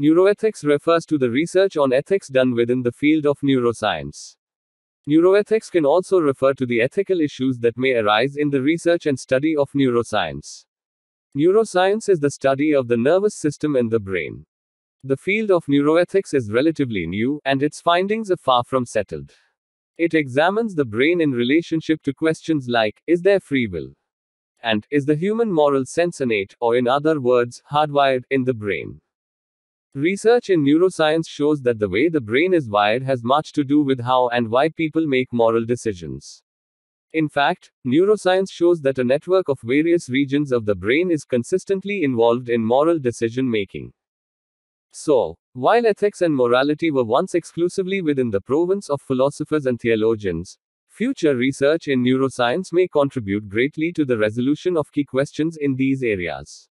Neuroethics refers to the research on ethics done within the field of neuroscience. Neuroethics can also refer to the ethical issues that may arise in the research and study of neuroscience. Neuroscience is the study of the nervous system and the brain. The field of neuroethics is relatively new, and its findings are far from settled. It examines the brain in relationship to questions like Is there free will? And Is the human moral sense innate, or in other words, hardwired, in the brain? Research in neuroscience shows that the way the brain is wired has much to do with how and why people make moral decisions. In fact, neuroscience shows that a network of various regions of the brain is consistently involved in moral decision making. So, while ethics and morality were once exclusively within the province of philosophers and theologians, future research in neuroscience may contribute greatly to the resolution of key questions in these areas.